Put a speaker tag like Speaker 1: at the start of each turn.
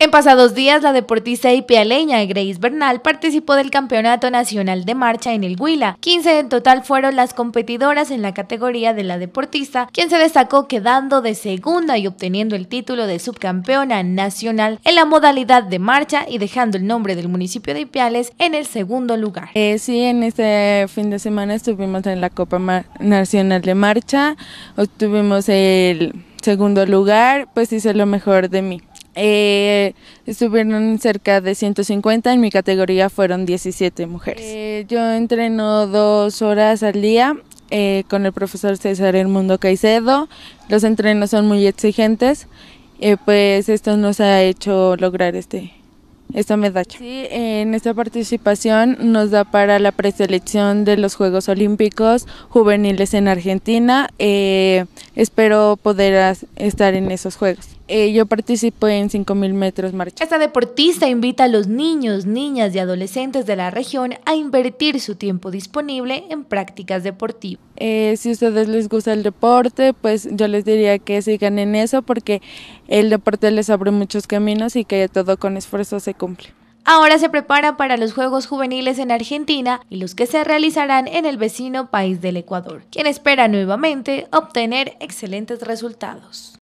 Speaker 1: En pasados días, la deportista y Grace Bernal participó del Campeonato Nacional de Marcha en el Huila. 15 en total fueron las competidoras en la categoría de la deportista, quien se destacó quedando de segunda y obteniendo el título de subcampeona nacional en la modalidad de marcha y dejando el nombre del municipio de Ipiales en el segundo lugar. Eh,
Speaker 2: sí, en este fin de semana estuvimos en la Copa Nacional de Marcha, obtuvimos el segundo lugar, pues hice lo mejor de mí. Eh, estuvieron cerca de 150, en mi categoría fueron 17 mujeres. Eh, yo entreno dos horas al día eh, con el profesor César Mundo Caicedo. Los entrenos son muy exigentes, pues esto nos ha hecho lograr este, esta medalla. en esta participación nos da para la preselección de los Juegos Olímpicos Juveniles en Argentina. espero poder estar en esos Juegos. Eh, yo participo en 5.000 metros
Speaker 1: marcha. Esta deportista invita a los niños, niñas y adolescentes de la región a invertir su tiempo disponible en prácticas deportivas. Eh, si a ustedes les gusta el
Speaker 2: deporte, pues yo les diría que sigan en eso porque el deporte les abre muchos caminos y que todo con esfuerzo se cumple.
Speaker 1: Ahora se prepara para los Juegos Juveniles en Argentina y los que se realizarán en el vecino país del Ecuador, quien espera nuevamente obtener excelentes resultados.